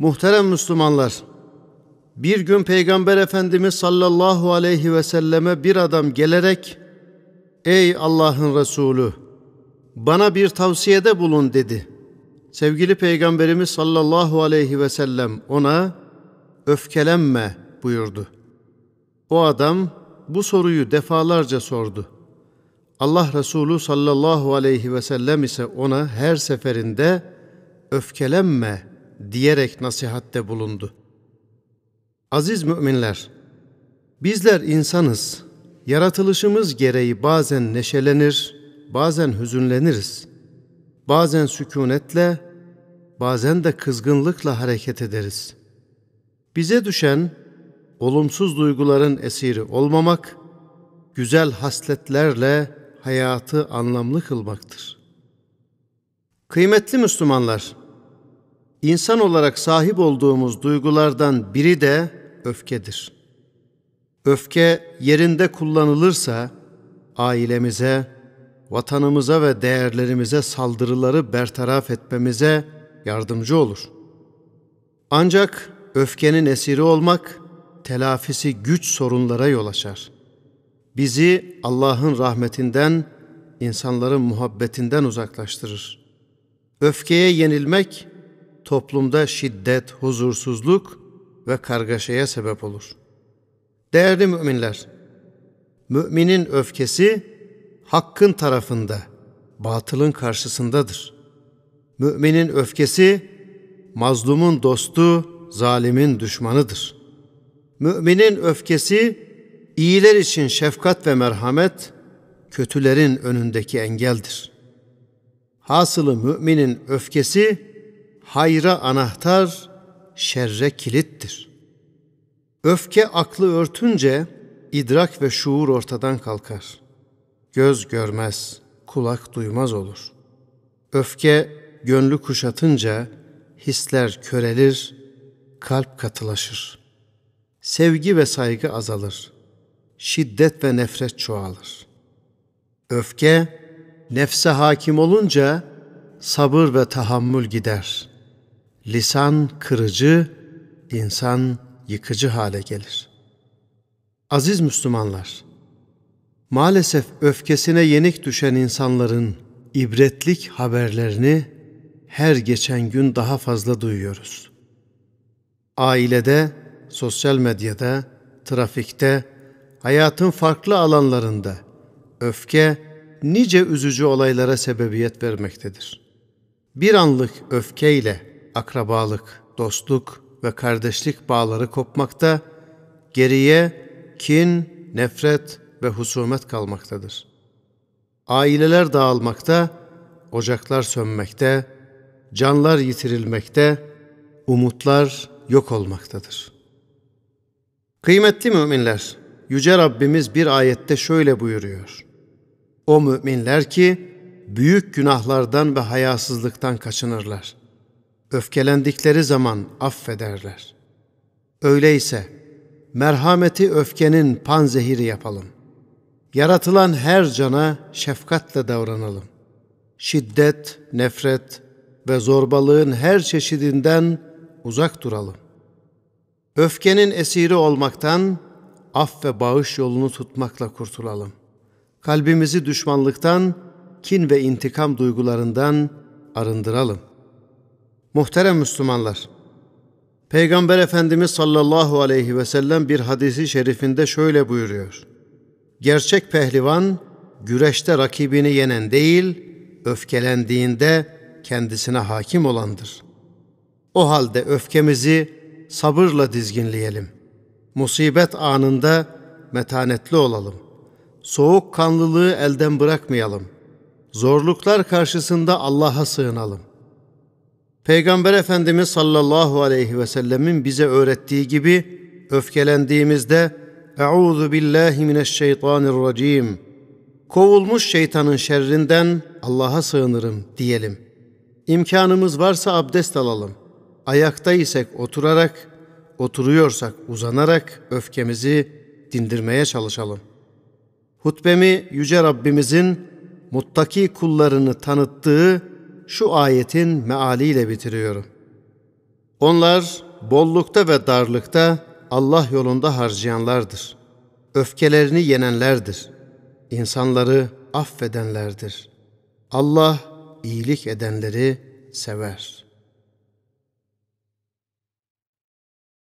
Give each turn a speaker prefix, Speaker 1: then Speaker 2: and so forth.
Speaker 1: Muhterem Müslümanlar, bir gün Peygamber Efendimiz sallallahu aleyhi ve selleme bir adam gelerek, Ey Allah'ın Resulü, bana bir tavsiyede bulun dedi. Sevgili Peygamberimiz sallallahu aleyhi ve sellem ona, öfkelenme buyurdu. O adam bu soruyu defalarca sordu. Allah Resulü sallallahu aleyhi ve sellem ise ona her seferinde öfkelenme diyerek nasihatte bulundu. Aziz müminler, bizler insanız. Yaratılışımız gereği bazen neşelenir, bazen hüzünleniriz. Bazen sükunetle, bazen de kızgınlıkla hareket ederiz. Bize düşen olumsuz duyguların esiri olmamak, güzel hasletlerle hayatı anlamlı kılmaktır. Kıymetli Müslümanlar, İnsan olarak sahip olduğumuz duygulardan biri de öfkedir. Öfke yerinde kullanılırsa ailemize, vatanımıza ve değerlerimize saldırıları bertaraf etmemize yardımcı olur. Ancak öfkenin esiri olmak telafisi güç sorunlara yol açar. Bizi Allah'ın rahmetinden, insanların muhabbetinden uzaklaştırır. Öfkeye yenilmek toplumda şiddet, huzursuzluk ve kargaşaya sebep olur. Değerli müminler, müminin öfkesi hakkın tarafında, batılın karşısındadır. Müminin öfkesi mazlumun dostu, zalimin düşmanıdır. Müminin öfkesi iyiler için şefkat ve merhamet, kötülerin önündeki engeldir. Hasılı müminin öfkesi hayra anahtar, şerre kilittir. Öfke aklı örtünce idrak ve şuur ortadan kalkar. Göz görmez, kulak duymaz olur. Öfke gönlü kuşatınca hisler körelir, kalp katılaşır. Sevgi ve saygı azalır. Şiddet ve nefret çoğalır. Öfke nefse hakim olunca sabır ve tahammül gider lisan kırıcı, insan yıkıcı hale gelir. Aziz Müslümanlar, maalesef öfkesine yenik düşen insanların ibretlik haberlerini her geçen gün daha fazla duyuyoruz. Ailede, sosyal medyada, trafikte, hayatın farklı alanlarında öfke nice üzücü olaylara sebebiyet vermektedir. Bir anlık öfkeyle akrabalık, dostluk ve kardeşlik bağları kopmakta, geriye kin, nefret ve husumet kalmaktadır. Aileler dağılmakta, ocaklar sönmekte, canlar yitirilmekte, umutlar yok olmaktadır. Kıymetli müminler, Yüce Rabbimiz bir ayette şöyle buyuruyor. O müminler ki büyük günahlardan ve hayasızlıktan kaçınırlar öfkelendikleri zaman affederler. Öyleyse merhameti öfkenin panzehiri yapalım. Yaratılan her cana şefkatle davranalım. Şiddet, nefret ve zorbalığın her çeşidinden uzak duralım. Öfkenin esiri olmaktan af ve bağış yolunu tutmakla kurtulalım. Kalbimizi düşmanlıktan, kin ve intikam duygularından arındıralım. Muhterem Müslümanlar, Peygamber Efendimiz sallallahu aleyhi ve sellem bir hadisi şerifinde şöyle buyuruyor. Gerçek pehlivan, güreşte rakibini yenen değil, öfkelendiğinde kendisine hakim olandır. O halde öfkemizi sabırla dizginleyelim. Musibet anında metanetli olalım. Soğuk kanlılığı elden bırakmayalım. Zorluklar karşısında Allah'a sığınalım. Peygamber Efendimiz sallallahu aleyhi ve sellemin bize öğrettiği gibi öfkelendiğimizde Euzu billahi mineşşeytanirracim kovulmuş şeytanın şerrinden Allah'a sığınırım diyelim. İmkanımız varsa abdest alalım. Ayakta isek oturarak, oturuyorsak uzanarak öfkemizi dindirmeye çalışalım. Hutbemi yüce Rabbimizin muttaki kullarını tanıttığı şu ayetin mealiyle bitiriyorum. Onlar bollukta ve darlıkta Allah yolunda harcayanlardır. Öfkelerini yenenlerdir. İnsanları affedenlerdir. Allah iyilik edenleri sever.''